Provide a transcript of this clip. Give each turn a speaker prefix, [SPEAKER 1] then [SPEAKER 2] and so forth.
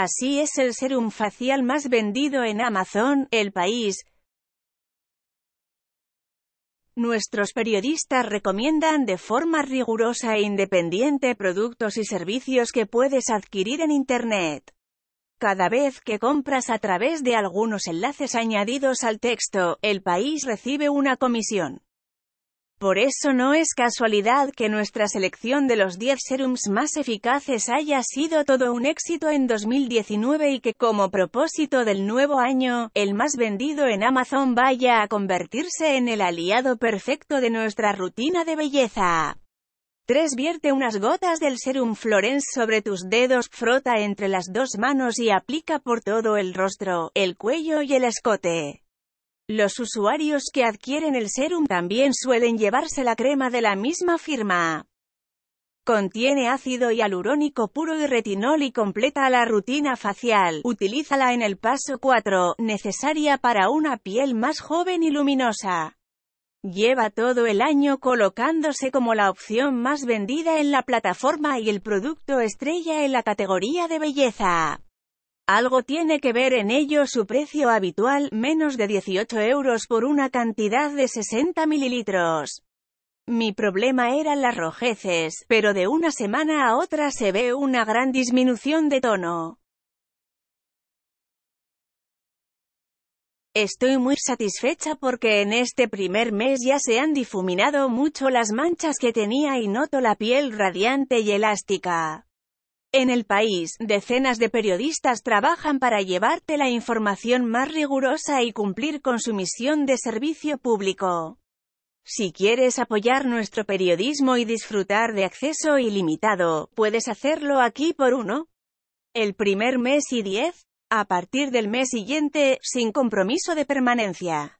[SPEAKER 1] Así es el serum facial más vendido en Amazon, el país. Nuestros periodistas recomiendan de forma rigurosa e independiente productos y servicios que puedes adquirir en Internet. Cada vez que compras a través de algunos enlaces añadidos al texto, el país recibe una comisión. Por eso no es casualidad que nuestra selección de los 10 serums más eficaces haya sido todo un éxito en 2019 y que, como propósito del nuevo año, el más vendido en Amazon vaya a convertirse en el aliado perfecto de nuestra rutina de belleza. 3. Vierte unas gotas del serum Florence sobre tus dedos, frota entre las dos manos y aplica por todo el rostro, el cuello y el escote. Los usuarios que adquieren el serum también suelen llevarse la crema de la misma firma. Contiene ácido hialurónico puro y retinol y completa la rutina facial. Utilízala en el paso 4, necesaria para una piel más joven y luminosa. Lleva todo el año colocándose como la opción más vendida en la plataforma y el producto estrella en la categoría de belleza. Algo tiene que ver en ello su precio habitual, menos de 18 euros por una cantidad de 60 mililitros. Mi problema eran las rojeces, pero de una semana a otra se ve una gran disminución de tono. Estoy muy satisfecha porque en este primer mes ya se han difuminado mucho las manchas que tenía y noto la piel radiante y elástica. En el país, decenas de periodistas trabajan para llevarte la información más rigurosa y cumplir con su misión de servicio público. Si quieres apoyar nuestro periodismo y disfrutar de acceso ilimitado, puedes hacerlo aquí por uno. El primer mes y diez, a partir del mes siguiente, sin compromiso de permanencia.